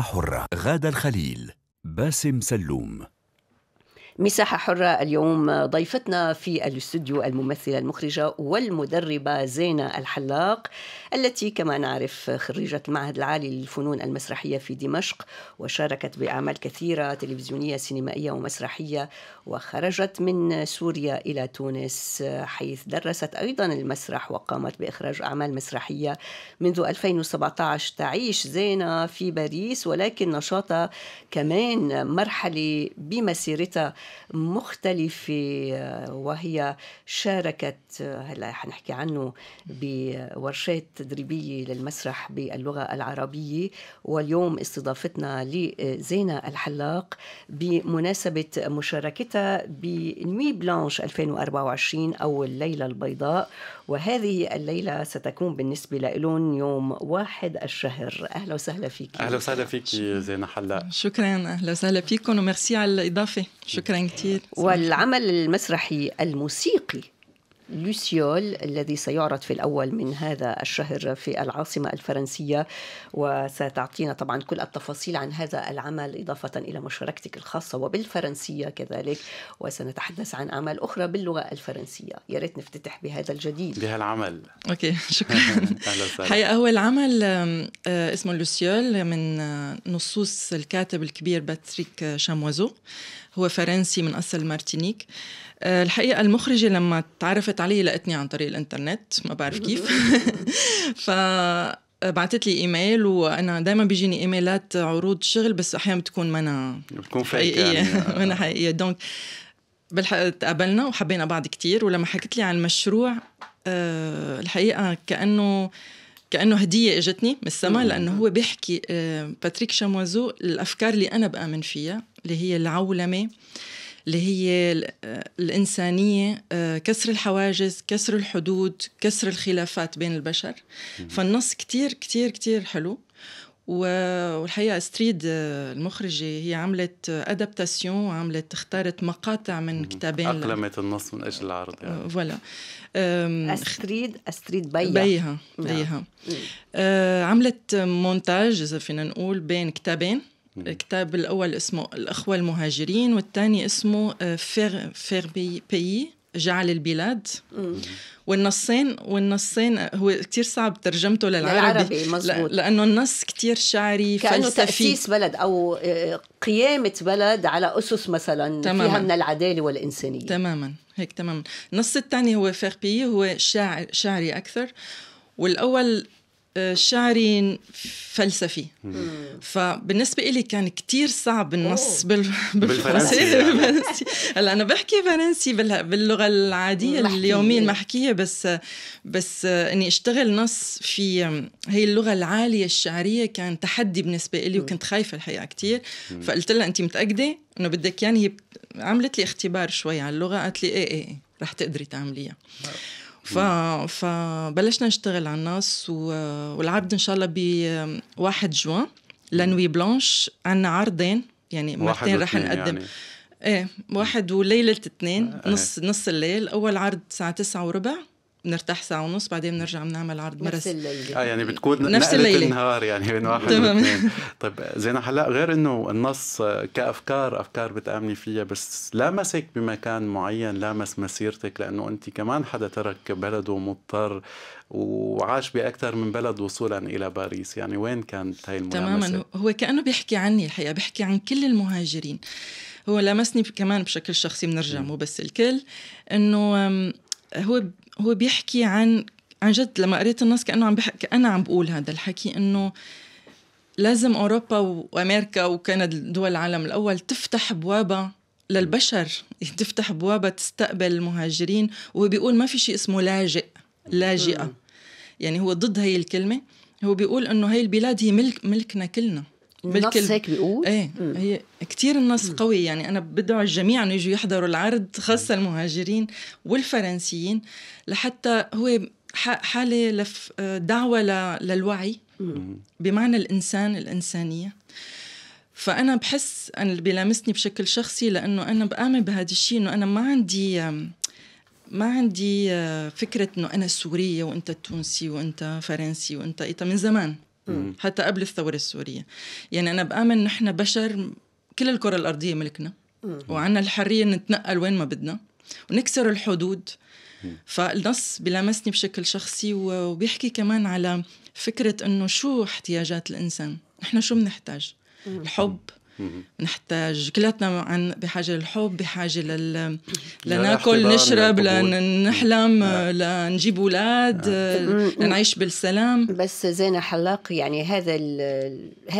حرة غادة الخليل باسم سلوم مساحة حرة اليوم ضيفتنا في الاستوديو الممثلة المخرجة والمدربة زينة الحلاق التي كما نعرف خريجة المعهد العالي للفنون المسرحية في دمشق وشاركت بأعمال كثيرة تلفزيونية سينمائية ومسرحية وخرجت من سوريا إلى تونس حيث درست أيضا المسرح وقامت بإخراج أعمال مسرحية منذ 2017 تعيش زينة في باريس ولكن نشاطها كمان مرحلة بمسيرتها مختلفة آه، وهي شاركت آه، هلا حنحكي عنه بورشات تدريبية للمسرح باللغة العربية واليوم استضافتنا لزينة الحلاق بمناسبة مشاركتها بنوي بلانش 2024 أو الليلة البيضاء وهذه الليلة ستكون بالنسبة لإلون يوم واحد الشهر أهلا وسهلا فيك أهلا وسهلا فيك زينة حلا شكرا أهلا وسهلا فيكم وميرسي على الإضافة شكرا كثير والعمل المسرحي الموسيقي لوسيول الذي سيعرض في الأول من هذا الشهر في العاصمة الفرنسية وستعطينا طبعا كل التفاصيل عن هذا العمل إضافة إلى مشاركتك الخاصة وبالفرنسية كذلك وسنتحدث عن أعمال أخرى باللغة الفرنسية يا ريت نفتتح بهذا الجديد بهالعمل أوكي شكرا حقيقة هو العمل آه، اسمه لوسيول من آه، نصوص الكاتب الكبير باتريك شاموازو هو فرنسي من أصل مارتينيك آه آه، الحقيقه المخرجه لما تعرفت علي لقتني عن طريق الانترنت ما بعرف كيف ف آه، بعثت لي ايميل وانا دائما بيجيني ايميلات عروض شغل بس احيانا بتكون منا بتكون حقيقيه يعني. آه. منا حقيقيه دونك بالحق تقابلنا وحبينا بعض كتير ولما حكت لي عن المشروع الحقيقه كانه كانه هديه اجتني من السما لانه هو بيحكي باتريك شاموازو الافكار اللي انا بامن فيها اللي هي العولمه اللي هي الإنسانية آه، كسر الحواجز كسر الحدود كسر الخلافات بين البشر فالنص كتير كتير كتير حلو والحقيقة ستريد آه، المخرجة هي عملت أدابتاسيون وعملت اختارت مقاطع من كتابين أقلمت النص من أجل العرض يعني آه، فوالا استريد استريد بيها بيها نعم. بيها عملت مونتاج إذا فينا نقول بين كتابين الكتاب الأول اسمه الأخوة المهاجرين والثاني اسمه آه، فير, فير بي, بي جعل البلاد والنصين والنصين آه، هو كتير صعب ترجمته للعربي للعربي لانه النص كتير شعري كانه فلسفي. تاسيس بلد او آه، قيامه بلد على اسس مثلا تماماً. فيها من العداله والانسانيه تماما هيك تماما النص الثاني هو فيربي هو شاعر شعري اكثر والاول شعري فلسفي فبالنسبة إلي كان كتير صعب النص بال... يعني. بالفرنسي هلا أنا بحكي فرنسي باللغة العادية اليومية المحكية بس بس إني أشتغل نص في هي اللغة العالية الشعرية كان تحدي بالنسبة إلي وكنت خايفة الحقيقة كتير فقلت لها أنت متأكدة إنه بدك يعني هي عملت لي اختبار شوي على اللغة قالت لي إيه إيه, إيه، رح تقدري تعمليها ف... فبلشنا نشتغل على الناس و... والعرض ان شاء الله ب 1 جوان لنوي بلانش عنا عرضين يعني مرتين رح نقدم يعني. ايه واحد وليلة اثنين آه. نص إيه. نص الليل اول عرض الساعة 9 وربع بنرتاح ساعه ونص بعدين بنرجع بنعمل عرض مرس نفس الليله اه يعني بتكون نفس الليله النهار يعني بين واحد تمام طيب زين هلا غير انه النص كافكار افكار بتامني فيها بس لامسك بمكان معين لامس مسيرتك لانه انت كمان حدا ترك بلده مضطر وعاش باكثر من بلد وصولا الى باريس يعني وين كانت هاي الملامسه تماما هو كانه بيحكي عني الحقيقه بيحكي عن كل المهاجرين هو لامسني كمان بشكل شخصي بنرجع مو بس الكل انه هو هو بيحكي عن عن جد لما قريت النص كانه عم بحكي كأنا عم بقول هذا الحكي انه لازم اوروبا وامريكا وكندا دول العالم الاول تفتح بوابها للبشر تفتح بوابه تستقبل المهاجرين وهو بيقول ما في شيء اسمه لاجئ لاجئه يعني هو ضد هي الكلمه هو بيقول انه هي البلاد هي ملك ملكنا كلنا بالكل هيك بيقول ايه مم. هي كثير النص مم. قوي يعني انا بدعو الجميع انه يجوا يحضروا العرض خاصه المهاجرين والفرنسيين لحتى هو حاله لف دعوه للوعي مم. بمعنى الانسان الانسانيه فانا بحس انا اللي بيلامسني بشكل شخصي لانه انا بامن بهذا الشيء انه انا ما عندي ما عندي آه، فكرة انه انا سورية وانت تونسي وانت فرنسي وانت ايطالي من زمان حتى قبل الثورة السورية يعني أنا بآمن نحن بشر كل الكرة الأرضية ملكنا وعنا الحرية نتنقل وين ما بدنا ونكسر الحدود فالنص بلامسني بشكل شخصي وبيحكي كمان على فكرة أنه شو احتياجات الإنسان نحن شو بنحتاج الحب نحتاج كلاتنا عن بحاجه للحب بحاجه لل لناكل نشرب لنحلم لنجيب اولاد لنعيش بالسلام بس زينه حلاق يعني هذا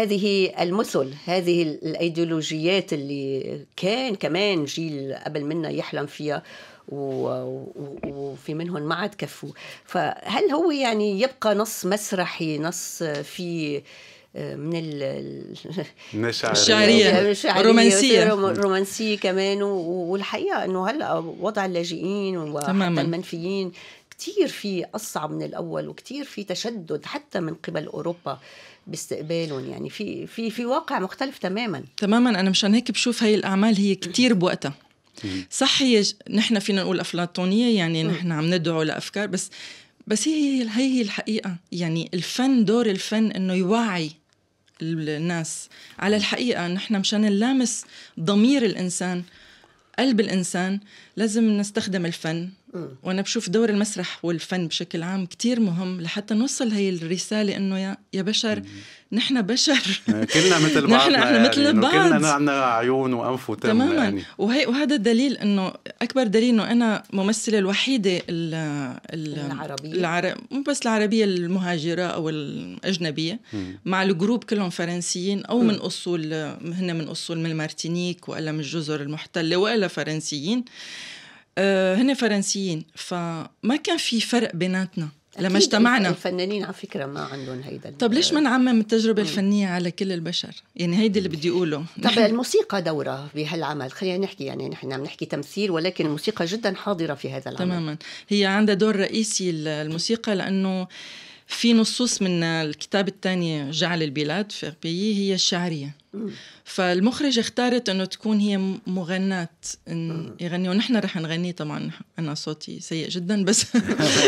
هذه المثل هذه الايديولوجيات اللي كان كمان جيل قبل منا يحلم فيها وفي منهم ما عاد كفوا فهل هو يعني يبقى نص مسرحي نص في من الشعريه الرومانسيه الرومانسية كمان والحقيقه انه هلا وضع اللاجئين وحتى المنفيين كتير في أصعب من الأول وكتير في تشدد حتى من قبل أوروبا باستقبالهم يعني في في في واقع مختلف تماما تماما أنا مشان هيك بشوف هاي الأعمال هي كتير بوقتها صح هي نحن فينا نقول أفلاطونية يعني نحن عم ندعو لأفكار بس بس هي هي هي الحقيقه يعني الفن دور الفن انه يوعي الناس على الحقيقه نحن مشان نلامس ضمير الانسان قلب الانسان لازم نستخدم الفن وانا بشوف دور المسرح والفن بشكل عام كتير مهم لحتى نوصل هي الرساله انه يا يا بشر نحن بشر يعني كلنا مثل بعض نحن احنا يعني، مثل بعض كلنا عندنا عيون وانف وتم تماما يعني. وهي وهذا الدليل انه اكبر دليل انه انا ممثله الوحيده الـ الـ العربيه العر... مو بس العربيه المهاجره او الاجنبيه مع الجروب كلهم فرنسيين او من اصول هن من اصول من المارتينيك والا من الجزر المحتله والا فرنسيين آه، هن فرنسيين فما كان في فرق بيناتنا لما اجتمعنا الفنانين على فكره ما عندهم هيدا طب ليش ما نعمم التجربه مم. الفنيه على كل البشر يعني هيدي اللي بدي اقوله طب الموسيقى دورها بهالعمل خلينا نحكي يعني نحن عم نحكي تمثيل ولكن الموسيقى جدا حاضره في هذا العمل تماما هي عندها دور رئيسي الموسيقى لانه في نصوص من الكتاب الثاني جعل البلاد في بي هي الشعرية فالمخرجة اختارت انه تكون هي مغناة إن يغني ونحن رح نغني طبعا انا صوتي سيء جدا بس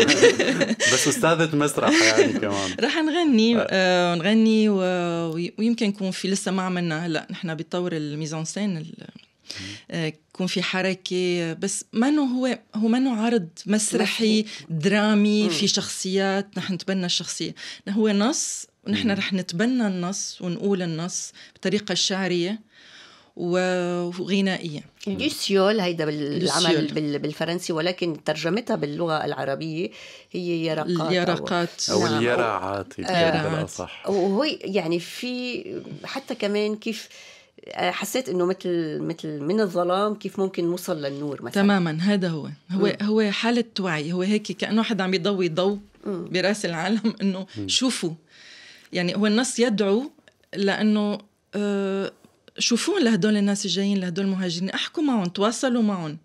بس استاذة مسرح يعني كمان رح نغني آه ونغني آه، ويمكن يكون في لسه ما عملنا هلا نحن بتطور الميزانسين آه، يكون في حركة بس منه هو هو منه عرض مسرحي درامي في شخصيات نحن نتبنى الشخصية هو نص ونحن رح نتبنى النص ونقول النص بطريقة شعرية وغنائية لوسيول هيدا بالعمل بالفرنسي ولكن ترجمتها باللغة العربية هي يرقات اليرقات أو, أو نعم. اليرعات آه. وهي يعني في حتى كمان كيف آه، حسيت انه مثل مثل من الظلام كيف ممكن نوصل للنور مثلا تماما هذا هو هو م. هو حاله وعي هو هيك كانه حدا عم يضوي ضوء براس العالم انه شوفوا يعني هو النص يدعو لانه آه شوفوا لهدول الناس الجايين لهدول المهاجرين احكوا معهم تواصلوا معهم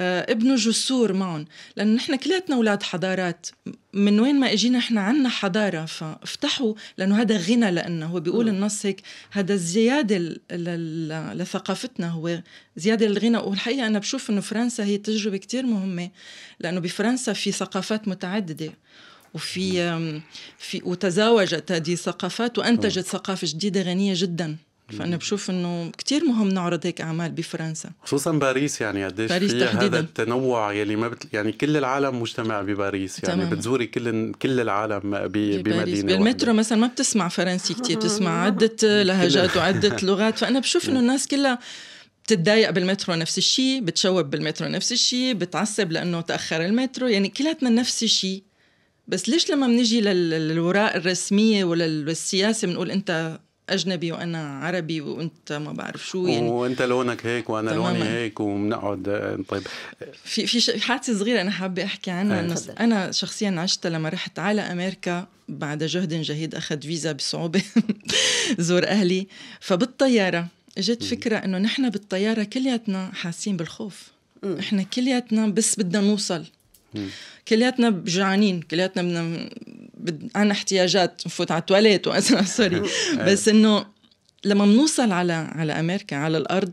آه، ابنه جسور معهم لأنه نحن كلاتنا أولاد حضارات من وين ما اجينا احنا عنا حضاره فافتحوا لانه هذا غنى لنا هو بيقول النص هيك هذا زياده لثقافتنا هو زياده للغنى والحقيقه انا بشوف انه فرنسا هي تجربه كتير مهمه لانه بفرنسا في ثقافات متعدده وفي في وتزاوجت هذه الثقافات وانتجت ثقافه جديده غنيه جدا فانا بشوف انه كتير مهم نعرض هيك اعمال بفرنسا خصوصا باريس يعني قديش باريس فيها تحديدا. هذا التنوع يلي ما بت... يعني كل العالم مجتمع بباريس يعني تمام. بتزوري كل كل العالم ب... بمدينه بالمترو واحدة. مثلا ما بتسمع فرنسي كتير بتسمع عده لهجات وعده لغات فانا بشوف انه الناس كلها بتتضايق بالمترو نفس الشيء بتشوب بالمترو نفس الشيء بتعصب لانه تاخر المترو يعني كلاتنا نفس الشيء بس ليش لما بنيجي للوراء الرسميه وللسياسه بنقول انت اجنبي وانا عربي وانت ما بعرف شو يعني وانت لونك هيك وانا تماماً. لوني هيك وبنقعد آه، طيب في في حادثه صغيره انا حابه احكي عنها إيه. انه انا شخصيا عشتها لما رحت على امريكا بعد جهد جهيد اخذ فيزا بصعوبه زور اهلي فبالطياره اجت فكره انه نحن بالطياره كلياتنا حاسين بالخوف نحن كلياتنا بس بدنا نوصل كلياتنا جعانين كلياتنا بدنا عندنا احتياجات نفوت على التواليت سوري بس انه لما بنوصل على على امريكا على الارض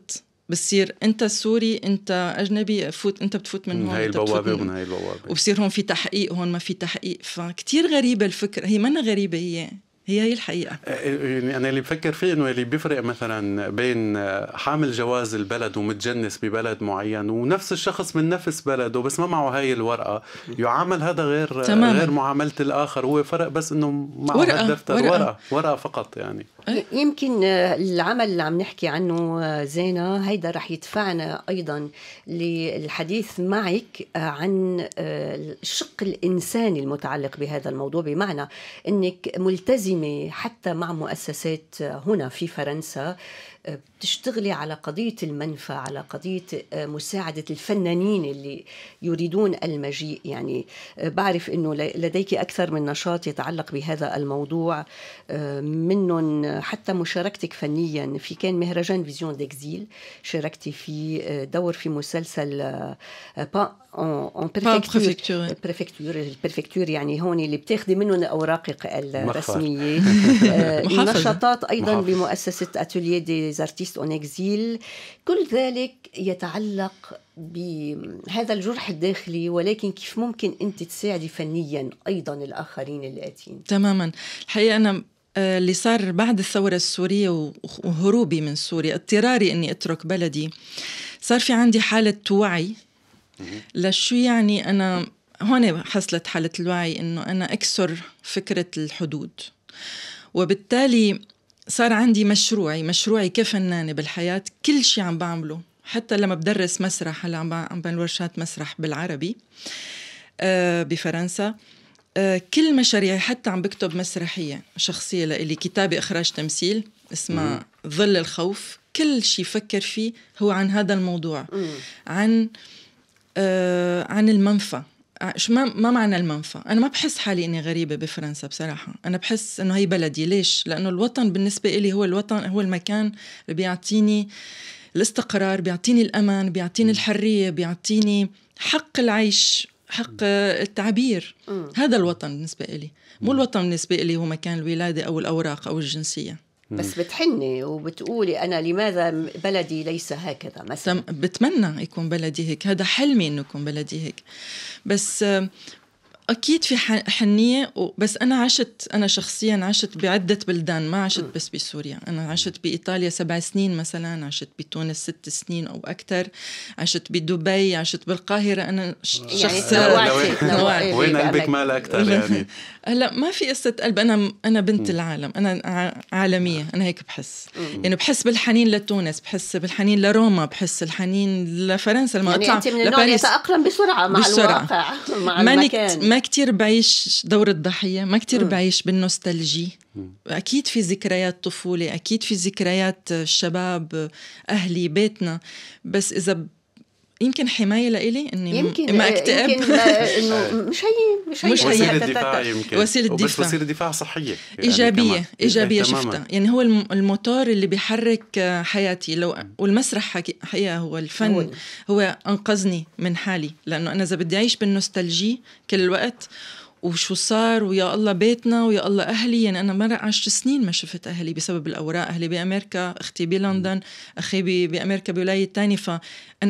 بصير انت سوري انت اجنبي فوت انت بتفوت من, من هون هاي البوابه ومن هاي البوابه وبصير هون في تحقيق هون ما في تحقيق فكتير غريبه الفكره هي ما غريبه هي هي هي الحقيقه آه، آه، يعني انا اللي بفكر فيه انه اللي بيفرق مثلا بين حامل جواز البلد ومتجنس ببلد معين ونفس الشخص من نفس بلده بس ما معه هاي الورقه يعامل هذا غير تمام. غير معامله الاخر هو فرق بس انه معه ورقة. الدفتر ورقة. ورقه ورقه فقط يعني إيه. يمكن العمل اللي عم نحكي عنه زينة هيدا رح يدفعنا أيضا للحديث معك عن آه، الشق الإنساني المتعلق بهذا الموضوع بمعنى أنك ملتزمة حتى مع مؤسسات هنا في فرنسا آه، بتشتغلي على قضية المنفى على قضية آه، مساعدة الفنانين اللي يريدون المجيء يعني بعرف أنه لديك أكثر من نشاط يتعلق بهذا الموضوع منهم حتى مشاركتك فنيا في كان مهرجان فيزيون ديكزيل شاركتي فيه آه، دور في مسلسل با اون بريفكتور بريفكتور يعني هون اللي بتاخذي منهم اوراقك الرسميه آه، نشاطات ايضا محفر. بمؤسسه اتولييه دي زارتيست اون اكزيل كل ذلك يتعلق بهذا الجرح الداخلي ولكن كيف ممكن انت تساعدي فنيا ايضا الاخرين الاتين تماما الحقيقه انا آه، اللي صار بعد الثورة السورية وهروبي من سوريا اضطراري أني أترك بلدي صار في عندي حالة وعي لشو يعني أنا هون حصلت حالة الوعي أنه أنا أكسر فكرة الحدود وبالتالي صار عندي مشروعي مشروعي كفنانة بالحياة كل شيء عم بعمله حتى لما بدرس مسرح هلا عم بعمل ورشات مسرح بالعربي آه، بفرنسا آه، كل مشاريعي حتى عم بكتب مسرحيه شخصيه لإلي كتابي اخراج تمثيل اسمها ظل الخوف كل شيء فكر فيه هو عن هذا الموضوع مم. عن آه عن المنفى آه، شو ما ما معنى المنفى انا ما بحس حالي اني غريبه بفرنسا بصراحه انا بحس انه هي بلدي ليش لانه الوطن بالنسبه لي هو الوطن هو المكان اللي بيعطيني الاستقرار بيعطيني الامان بيعطيني الحريه بيعطيني حق العيش حق التعبير م. هذا الوطن بالنسبة لي مو الوطن بالنسبة لي هو مكان الولادة أو الأوراق أو الجنسية بس بتحني وبتقولي أنا لماذا بلدي ليس هكذا مثلا بتمنى يكون بلدي هيك هذا حلمي أنه يكون بلدي هيك بس اكيد في حنيه بس انا عشت انا شخصيا عشت بعده بلدان ما عشت بس بسوريا انا عشت بايطاليا سبع سنين مثلا عشت بتونس ست سنين او اكثر عشت بدبي عشت بالقاهره انا شخص يعني وين قلبك مال اكثر يعني هلا ما في قصه قلب انا انا بنت العالم انا عالميه انا هيك بحس يعني بحس بالحنين لتونس بحس بالحنين لروما بحس الحنين لفرنسا لما يعني اطلع يعني انت من النوع يتاقلم بسرعه مع بسرعة. الواقع مع المكان كتير بعيش دور الضحية ما كتير آه. بعيش بالنوستالجي أكيد في ذكريات طفولة أكيد في ذكريات الشباب أهلي بيتنا بس إذا يمكن حمايه لإلي اني يمكن ما آه، اكتئب يمكن آه، انه مش هي مش هي مش وسيله دفاع يمكن وسيله دفاع بس وسيله دفاع صحيه يعني ايجابيه كمان. ايجابيه إيه، شفتها يعني هو الموتور اللي بيحرك آه، حياتي لو والمسرح حقيقه هو الفن هو انقذني من حالي لانه انا اذا بدي اعيش بالنوستالجي كل الوقت وشو صار ويا الله بيتنا ويا الله اهلي يعني انا مرق عشر سنين ما شفت اهلي بسبب الاوراق اهلي بامريكا اختي بلندن اخي بامريكا بولايه ثانيه فانا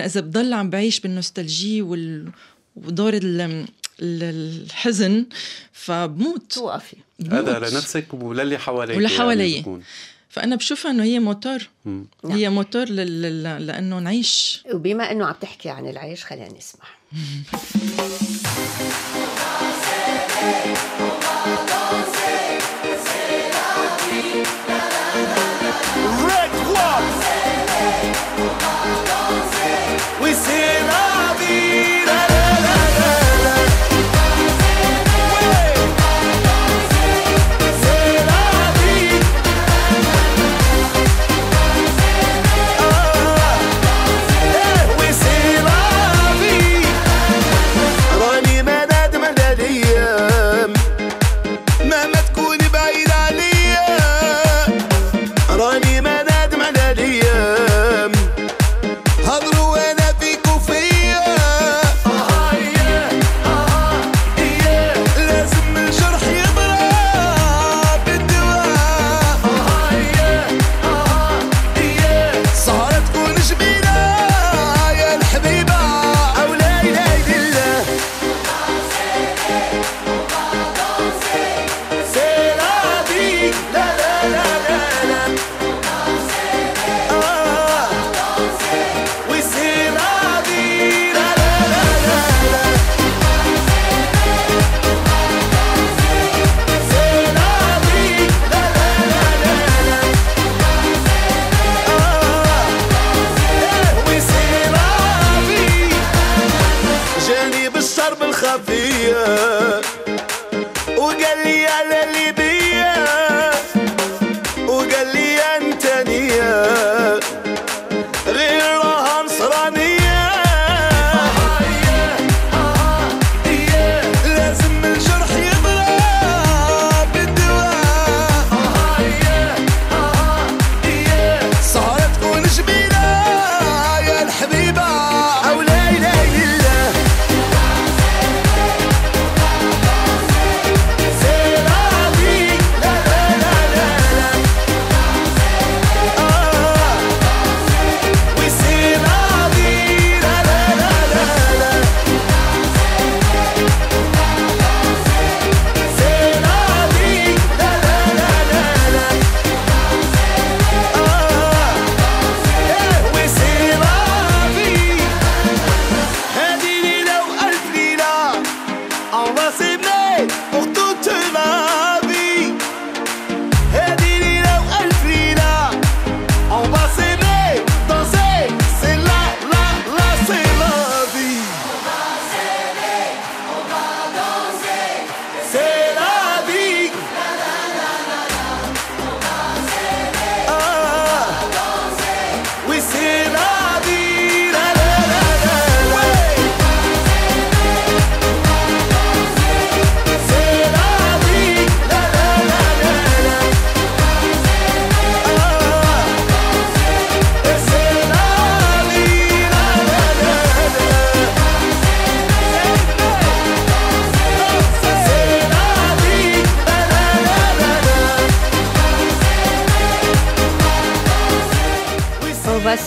اذا بضل عم بعيش بالنوستالجي وال... ودور ال... الحزن فبموت توقفي هذا لنفسك وللي حواليك وللي حوالي يعني فانا بشوفها انه هي موتور مم. هي نعم. موتور ل... ل... لانه نعيش وبما انه عم تحكي عن العيش خلينا نسمع Thank you.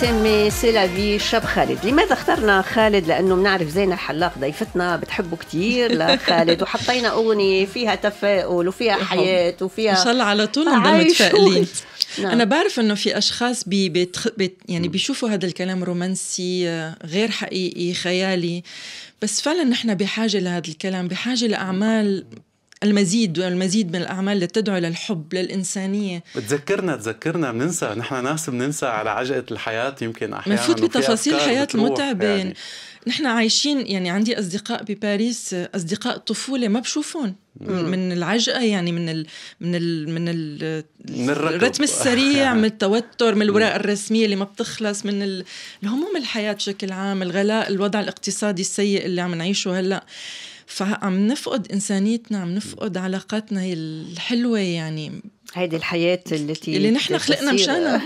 سامي سي لا في شاب خالد لماذا اخترنا خالد لانه بنعرف زينة الحلاق ضيفتنا بتحبه كثير لخالد وحطينا اغنيه فيها تفاؤل وفيها حياه وفيها ان شاء الله على طول نضل متفائلين نعم. انا بعرف انه في اشخاص بي بتخ... بت... يعني بيشوفوا هذا الكلام رومانسي آه، غير حقيقي خيالي بس فعلا نحن بحاجه لهذا الكلام بحاجه لاعمال المزيد والمزيد من الأعمال اللي تدعو للحب للإنسانية بتذكرنا تذكرنا بننسى نحن ناس بننسى على عجقة الحياة يمكن أحيانا بنفوت بتفاصيل الحياة المتعبة يعني, يعني. نحن عايشين يعني عندي أصدقاء بباريس أصدقاء طفولة ما بشوفهم من العجقه يعني من الـ من الـ من, الـ من الرتم السريع من التوتر من الاوراق الرسميه اللي ما بتخلص من الهموم الحياه بشكل عام الغلاء الوضع الاقتصادي السيء اللي عم نعيشه هلا فعم نفقد انسانيتنا عم نفقد علاقاتنا الحلوه يعني هيدي الحياة التي اللي نحن خلقنا مشانها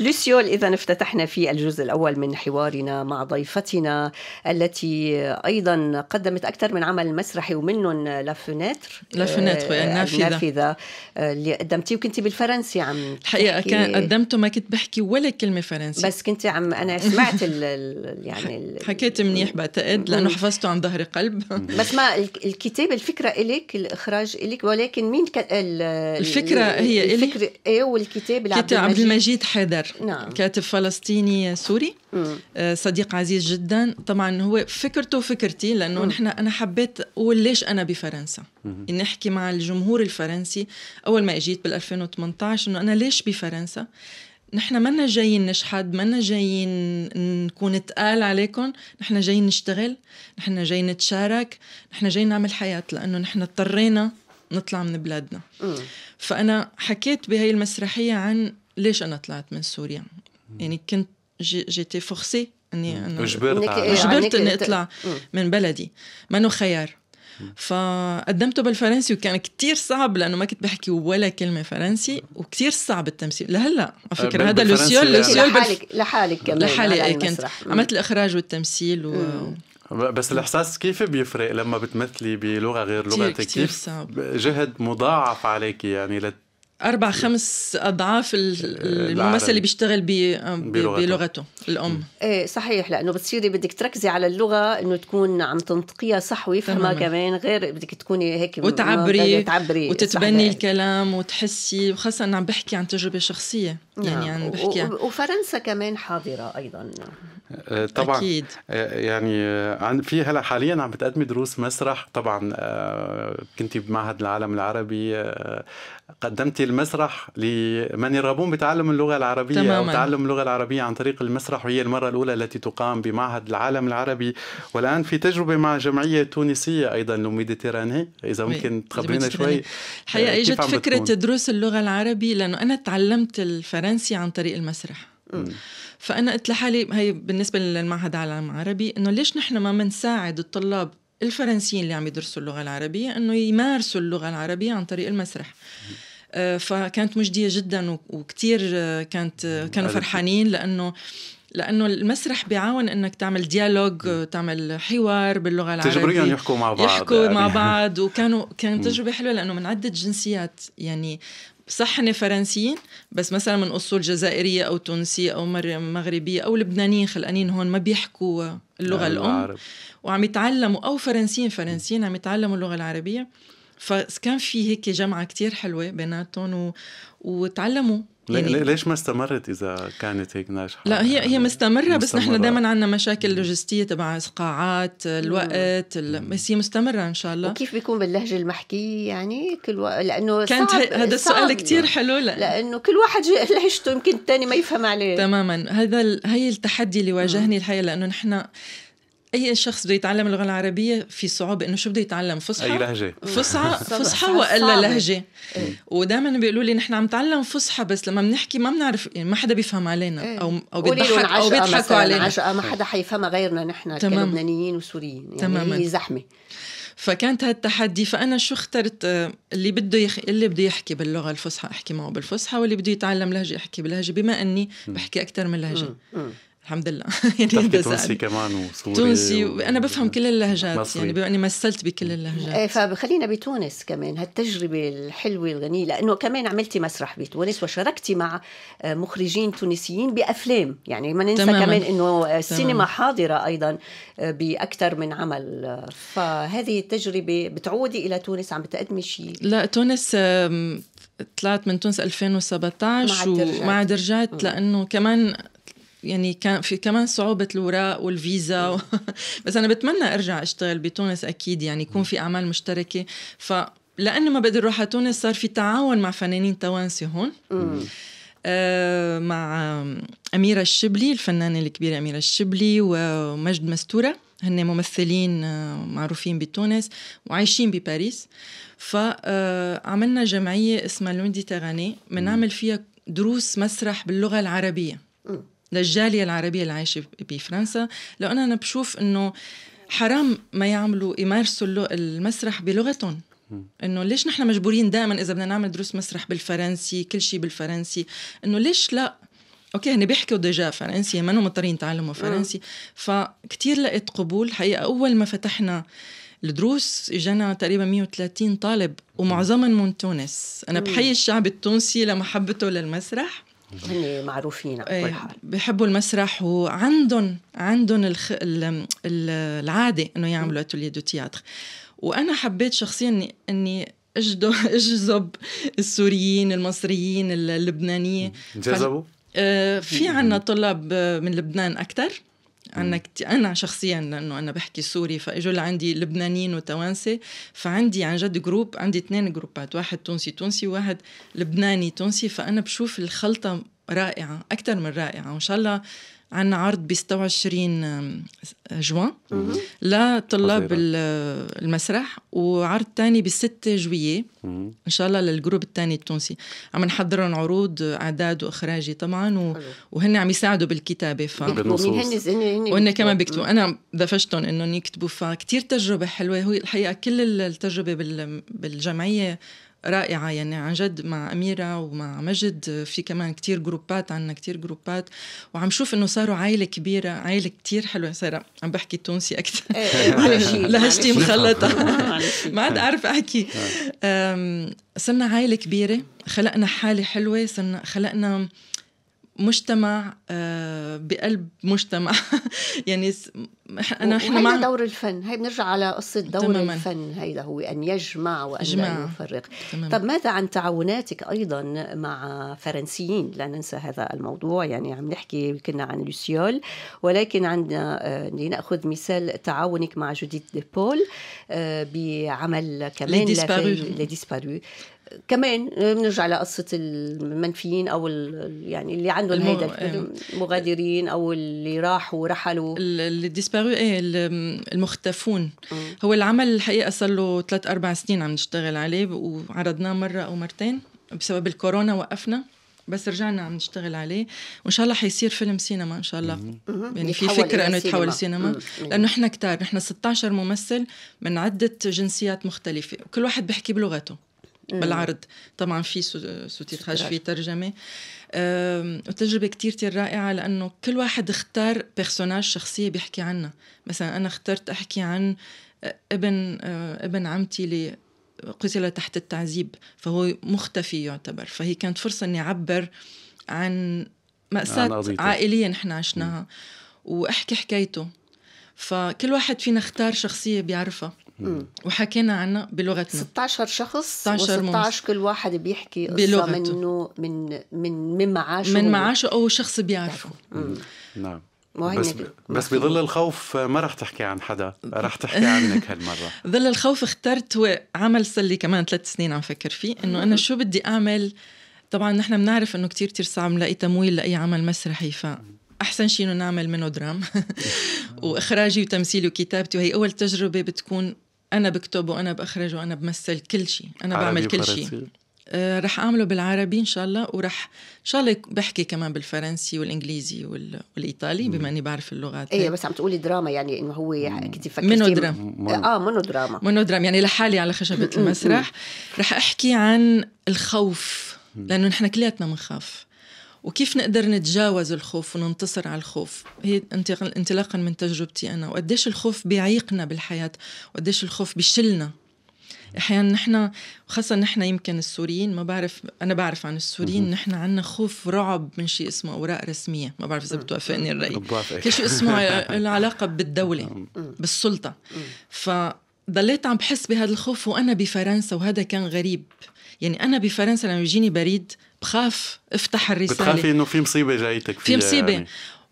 لوسيول إذا افتتحنا في الجزء الأول من حوارنا مع ضيفتنا التي أيضا قدمت أكثر من عمل مسرحي ومنهم لافونيتر لافونيتر النافذة آه، يعني النافذة اللي قدمتيه وكنت بالفرنسي عم الحقيقة كان قدمته ما كنت بحكي ولا كلمة فرنسي بس كنت عم أنا سمعت ال يعني الـ حكيت منيح بعتقد لأنه حفظته عن ظهر قلب بس ما الكتاب الفكرة إلك الإخراج إلك ولكن مين الفكرة هي إلي الفكرة إيه والكتاب عبد المجيد حيدر نعم. كاتب فلسطيني سوري مم. آه، صديق عزيز جدا طبعا هو فكرته فكرتي لانه نحن انا حبيت اقول ليش انا بفرنسا نحكي مع الجمهور الفرنسي اول ما اجيت بال 2018 انه انا ليش بفرنسا نحن منا جايين نشحد منا جايين نكون تقال عليكم نحن جايين نشتغل نحن جايين نتشارك نحن جايين نعمل حياة لأنه نحن اضطرينا نطلع من بلادنا مم. فأنا حكيت بهي المسرحية عن ليش انا طلعت من سوريا يعني كنت جيتي فورسي اني انا اجبرت اجبرت إيه، اني اطلع من بلدي منه خيار فقدمته بالفرنسي وكان كتير صعب لانه ما كنت بحكي ولا كلمه فرنسي وكتير صعب التمثيل لهلا على فكره هذا لوسيول يعني. لوسيول لحالك لحالك كمان لحالي إيه، كنت عملت الاخراج والتمثيل و... بس الاحساس كيف بيفرق لما بتمثلي بلغه غير لغتك كيف صعب. جهد مضاعف عليك يعني لت اربع خمس اضعاف الممثل اللي بيشتغل بلغته الام ايه صحيح لانه بتصيري بدك تركزي على اللغه انه تكون عم تنطقيها صح ويفهمها كمان غير بدك تكوني هيك وتعبري تعبري وتتبني الكلام وتحسي وخاصه انا عم بحكي عن تجربه شخصيه يعني نعم. عم بحكي عن... وفرنسا كمان حاضره ايضا آه، طبعا أكيد. آه، يعني آه، في هلا حاليا عم بتقدمي دروس مسرح طبعا كنتي بمعهد العالم العربي قدمتي المسرح لمن يرغبون بتعلم اللغة العربية تماماً. أو تعلم اللغة العربية عن طريق المسرح وهي المرة الأولى التي تقام بمعهد العالم العربي والآن في تجربة مع جمعية تونسية أيضا لوميديتيراني إذا ممكن تخبرينا شوي حقيقة آه، إجت فكرة دروس اللغة العربي لأنه أنا تعلمت الفرنسي عن طريق المسرح م. فأنا قلت لحالي هي بالنسبة للمعهد العالم العربي إنه ليش نحن ما بنساعد الطلاب الفرنسيين اللي عم يدرسوا اللغة العربية أنه يمارسوا اللغة العربية عن طريق المسرح آه، فكانت مجديه جدا وكثير آه، كانت آه، كانوا فرحانين لانه لانه المسرح بيعاون انك تعمل ديالوج تعمل حوار باللغه العربيه تجبريهم يحكوا مع بعض يحكوا يعني. مع بعض وكانوا كانت تجربه حلوه لانه من عده جنسيات يعني صح هن فرنسيين بس مثلا من اصول جزائريه او تونسيه او مغربيه او لبنانيين خلقانين هون ما بيحكوا اللغه الام العرب. وعم يتعلموا او فرنسيين فرنسيين عم يتعلموا اللغه العربيه فكان في هيك جمعه كتير حلوه بيناتهم و... وتعلموا يعني ليش ما استمرت اذا كانت هيك ناجحه؟ لا هي هي يعني مستمره, بس نحن دائما عندنا مشاكل لوجستيه تبع قاعات الوقت، ال... بس هي مستمره ان شاء الله وكيف بيكون باللهجه المحكيه يعني كل و... لانه كانت صعب... هذا السؤال كثير حلو لأ... لانه كل واحد لهجته يمكن الثاني ما يفهم عليه تماما هذا ال... هي التحدي اللي واجهني الحقيقه لانه نحن اي شخص بده يتعلم اللغه العربيه في صعوبه انه شو بده يتعلم فصحى اي لهجه فصحى فصحى والا لهجه إيه. ودائما بيقولوا لي نحن عم نتعلم فصحى بس لما بنحكي ما بنعرف يعني ما حدا بيفهم علينا إيه. او او بيضحك او بيضحكوا علينا عشقة ما حدا حيفهمها غيرنا نحن كلبنانيين وسوريين يعني تماما. هي زحمه فكانت هالتحدي فانا شو اخترت اللي بده يخ... اللي بده يحكي باللغه الفصحى احكي معه بالفصحى واللي بده يتعلم لهجه احكي بلهجه بما اني بحكي اكثر من لهجه الحمد لله يعني تونسي يعني كمان وسوري تونسي و... انا بفهم كل اللهجات مصري. يعني بما اني مثلت بكل اللهجات ايه فخلينا بتونس كمان هالتجربه الحلوه الغنيه لانه كمان عملتي مسرح بتونس وشاركتي مع آه، مخرجين تونسيين بافلام يعني ما ننسى تماماً. كمان انه السينما تماماً. حاضره ايضا آه، باكثر من عمل فهذه التجربه بتعودي الى تونس عم بتقدمي شيء لا تونس طلعت من تونس 2017 وما عاد رجعت لانه كمان يعني كان في كمان صعوبة الوراق والفيزا و... بس أنا بتمنى أرجع أشتغل بتونس أكيد يعني يكون في أعمال مشتركة ف لأنه ما بقدر أروح على تونس صار في تعاون مع فنانين توانسة هون آه مع أميرة الشبلي الفنانة الكبيرة أميرة الشبلي ومجد مستورة هن ممثلين آه، معروفين بتونس وعايشين بباريس فعملنا آه، جمعية اسمها لوندي تغاني بنعمل فيها دروس مسرح باللغة العربية للجالية العربية اللي عايشة بفرنسا لأنه أنا بشوف أنه حرام ما يعملوا يمارسوا المسرح بلغتهم انه ليش نحن مجبورين دائما اذا بدنا نعمل دروس مسرح بالفرنسي كل شيء بالفرنسي انه ليش لا اوكي هن بيحكوا ديجا فرنسي ما مضطرين يتعلموا فرنسي آه. فكتير لقيت قبول حقيقه اول ما فتحنا الدروس اجانا تقريبا 130 طالب ومعظمهم من تونس انا بحيي الشعب التونسي لمحبته للمسرح هن معروفين على كل إيه، حال بحبوا المسرح وعندهم عندهم الخ... ال... العاده انه يعملوا اتوليه دو تياتر وانا حبيت شخصيا اني اني اجذب السوريين المصريين اللبنانيين جذبوا؟ إيه، في عنا طلاب من لبنان أكثر عندنا كت... انا شخصيا لانه انا بحكي سوري فاجوا لعندي لبنانيين وتوانسه فعندي عن جد جروب عندي اثنين جروبات واحد تونسي تونسي وواحد لبناني تونسي فانا بشوف الخلطه رائعه اكثر من رائعه وان شاء الله عندنا عرض ب 26 جوان لطلاب آه، المسرح وعرض ثاني ب 6 جويي ان شاء الله للجروب الثاني التونسي عم نحضرهم عروض اعداد واخراجي طبعا و... وهن عم يساعدوا بالكتابه ف وهن كمان بيكتبوا انا دفشتهم انهم يكتبوا فكتير تجربه حلوه هو الحقيقه كل التجربه بال... بالجمعيه رائعة يعني عن جد مع أميرة ومع مجد في كمان كتير جروبات عنا كتير جروبات وعم شوف إنه صاروا عائلة كبيرة عائلة كتير حلوة صار عم بحكي تونسي أكثر إيه، إيه، لهجتي مخلطة ما عاد أعرف أحكي آه. صرنا عائلة كبيرة خلقنا حالة حلوة صرنا خلقنا مجتمع آه، بقلب مجتمع يعني انا احنا مع دور الفن هي بنرجع على قصه دور تماماً. الفن هيدا هو ان يجمع وان جمع. لا يفرق تماماً. طب ماذا عن تعاوناتك ايضا مع فرنسيين لا ننسى هذا الموضوع يعني عم نحكي كنا عن لوسيول ولكن عندنا آه، لناخذ مثال تعاونك مع جوديت ديبول آه، بعمل كمان لي ديسبارو كمان بنرجع لقصه المنفيين او يعني اللي عندهم المو... هيدا إيه. المغادرين او اللي راحوا ورحلوا اللي ديسبارو ايه المختفون م. هو العمل الحقيقه صار له ثلاث اربع سنين عم نشتغل عليه وعرضناه مره او مرتين بسبب الكورونا وقفنا بس رجعنا عم نشتغل عليه وان شاء الله حيصير فيلم سينما ان شاء الله يعني في فكره انه يتحول سينما لانه احنا كتار نحن 16 ممثل من عده جنسيات مختلفه وكل واحد بيحكي بلغته بالعرض طبعا في سوتيتراج في ترجمه وتجربه كثير كثير رائعه لانه كل واحد اختار بيرسوناج شخصيه بيحكي عنها مثلا انا اخترت احكي عن ابن ابن عمتي اللي قتل تحت التعذيب فهو مختفي يعتبر فهي كانت فرصه اني اعبر عن مأساة عائلية نحن عشناها وأحكي حكايته فكل واحد فينا اختار شخصية بيعرفها وحكينا عنها بلغتنا 16 شخص 16 و16 كل واحد بيحكي قصه بلغته. منه من من من معاشه من معاشه او شخص بيعرفه نعم بس بس بظل الخوف ما رح تحكي عن حدا رح تحكي عنك هالمره ظل الخوف اخترت صار سلي كمان ثلاث سنين عم فكر فيه انه انا شو بدي اعمل طبعا نحن بنعرف انه كتير كثير صعب نلاقي تمويل لاي عمل مسرحي ف احسن شيء انه نعمل منه درام واخراجي وتمثيلي وكتابتي وهي اول تجربه بتكون انا بكتب وانا باخرج وانا بمثل كل شيء انا بعمل كل شيء آه، رح اعمله بالعربي ان شاء الله ورح ان شاء الله بحكي كمان بالفرنسي والانجليزي والايطالي بما اني بعرف اللغات ايه بس عم تقولي دراما يعني انه هو كنت فكرتي منو آه، آه، دراما اه منو دراما منو دراما يعني لحالي على خشبه المسرح رح احكي عن الخوف لانه نحن كلياتنا بنخاف وكيف نقدر نتجاوز الخوف وننتصر على الخوف هي انطلاقا من تجربتي أنا وقديش الخوف بيعيقنا بالحياة وقديش الخوف بيشلنا احيانا نحن خاصه نحن يمكن السوريين ما بعرف انا بعرف عن السوريين نحن عندنا خوف رعب من شيء اسمه اوراق رسميه ما بعرف اذا بتوافقني الراي كل شيء اسمه العلاقه بالدوله بالسلطه فضليت عم بحس بهذا الخوف وانا بفرنسا وهذا كان غريب يعني انا بفرنسا لما يجيني بريد بخاف افتح الرساله بتخافي انه في مصيبه جايتك في يعني مصيبه يعني.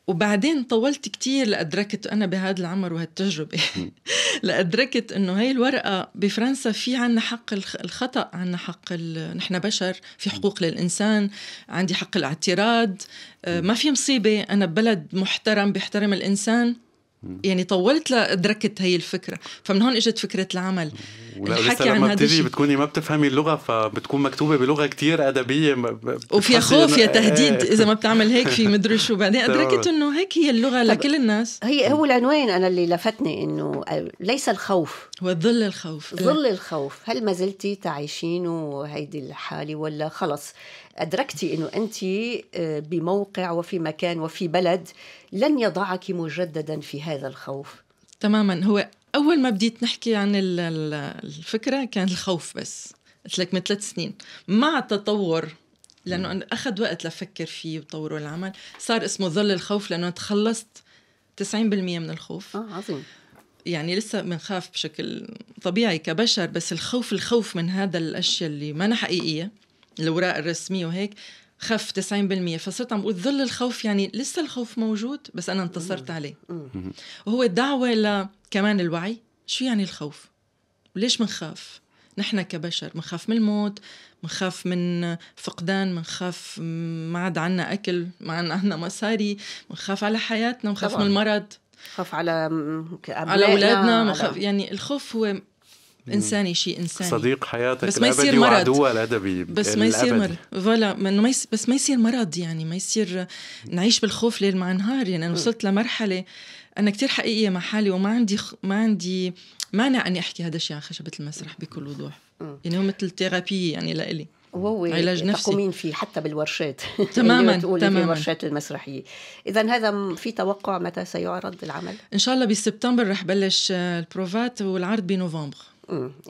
وبعدين طولت كتير لأدركت أنا بهذا العمر وهالتجربة لأدركت أنه هاي الورقة بفرنسا في عنا حق الخطأ عنا حق نحن بشر في حقوق للإنسان عندي حق الاعتراض آه، ما في مصيبة أنا ببلد محترم بيحترم الإنسان يعني طولت لدركت هي الفكره فمن هون اجت فكره العمل الحكي عن هذا الشيء بتكوني ما بتفهمي اللغه فبتكون مكتوبه بلغه كتير ادبيه وفيها خوف يا إيه. تهديد اذا ما بتعمل هيك في مدري شو بعدين ادركت انه هيك هي اللغه لكل الناس هي هو العنوان انا اللي لفتني انه آه، ليس الخوف هو ظل الخوف ظل الخوف هل ما زلتي تعيشين هيدي الحاله ولا خلص أدركتي أنه أنت آه، بموقع وفي مكان وفي بلد لن يضعك مجددا في هذا الخوف تماما هو أول ما بديت نحكي عن الفكرة كان الخوف بس قلت لك من ثلاث سنين مع التطور لأنه أخذ وقت لفكر فيه وطوره العمل صار اسمه ظل الخوف لأنه تخلصت 90% من الخوف آه عظيم يعني لسه بنخاف بشكل طبيعي كبشر بس الخوف الخوف من هذا الاشياء اللي ما حقيقيه الاوراق الرسميه وهيك خف 90% فصرت عم بقول ظل الخوف يعني لسه الخوف موجود بس انا انتصرت عليه وهو دعوه لكمان الوعي شو يعني الخوف ليش منخاف نحن كبشر منخاف من الموت منخاف من فقدان منخاف ما عاد عنا أكل ما عاد عنا مصاري منخاف على حياتنا منخاف من المرض خاف على على اولادنا على... يعني الخوف هو انساني شيء انساني صديق حياتك بس ما يصير مرض الادبي بس ما يصير مرض فوالا بس ما يصير مرض يعني ما يصير نعيش بالخوف ليل مع نهار يعني انا وصلت لمرحله انا كتير حقيقيه مع حالي وما عندي خ... ما عندي مانع اني احكي هذا الشيء عن خشبه المسرح بكل وضوح يعني هو مثل ثيرابي يعني لإلي وهو علاج نفسي تقومين فيه حتى بالورشات تماما تماما الورشات المسرحيه اذا هذا في توقع متى سيعرض العمل ان شاء الله بسبتمبر رح بلش آه، البروفات والعرض بنوفمبر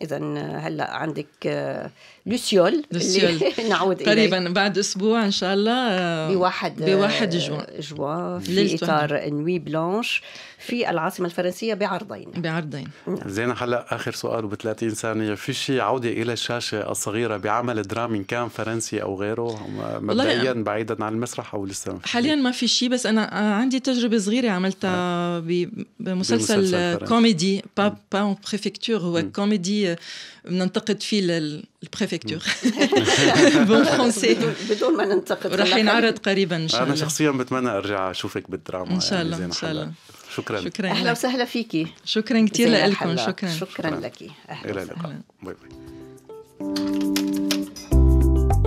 اذا هلا عندك آه، لوسيول لوسيول نعود قريبا بعد اسبوع ان شاء الله آه، بواحد آه، بواحد جوان جوان في اطار نوي بلانش في العاصمه الفرنسيه بعرضين بعرضين زين هلا اخر سؤال ب 30 ثانيه في شيء عوده الى الشاشه الصغيره بعمل درامي كان فرنسي او غيره مبدئيا بعيدا عن المسرح او لسه ما حاليا ما في شيء بس انا عندي تجربه صغيره عملتها بمسلسل, بمسلسل كوميدي با با بريفكتور هو كوميدي كوميدي euh, ننتقد فيه البريفكتور بون فرونسي بدون ما ننتقد راح ينعرض قريبا ان شاء الله انا شخصيا بتمنى ارجع اشوفك بالدراما ان شاء يعني الله ان شاء الله شكرا شكرا اهلا وسهلا فيكي شكرا كثير لكم شكرا شكرا لك اهلا الى اللقاء باي باي